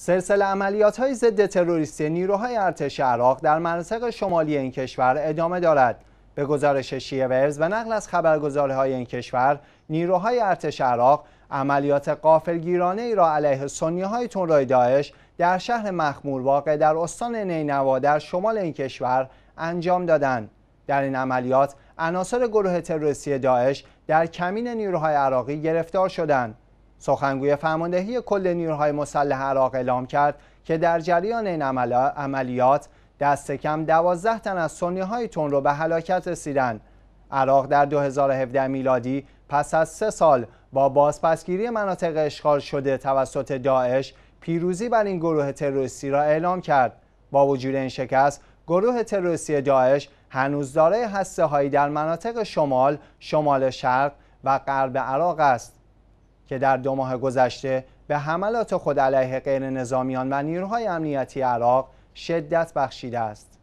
سلسله عملیات های ضد تروریستی نیروهای ارتش عراق در مناطق شمالی این کشور ادامه دارد. به گزارش ورز و نقل از خبرگزاره های این کشور، نیروهای ارتش عراق عملیات قافلگیرانه ای را علیه سنی های تنرای داعش در شهر مخمور واقع در استان نینوا در شمال این کشور انجام دادند. در این عملیات عناصر گروه تروریستی داعش در کمین نیروهای عراقی گرفتار شدند. سخنگوی فرماندهی کل نیروهای مسلح عراق اعلام کرد که در جریان این عملیات دست کم دوازده تن از سنی های تون رو به هلاکت رسیدن. عراق در 2017 میلادی پس از سه سال با بازپسگیری مناطق اشغال شده توسط داعش پیروزی بر این گروه تروریستی را اعلام کرد. با وجود این شکست گروه تروریستی داعش هنوز دارای هسته هایی در مناطق شمال، شمال شرق و غرب عراق است. که در دو ماه گذشته به حملات خود علیه غیر نظامیان و نیروهای امنیتی عراق شدت بخشیده است.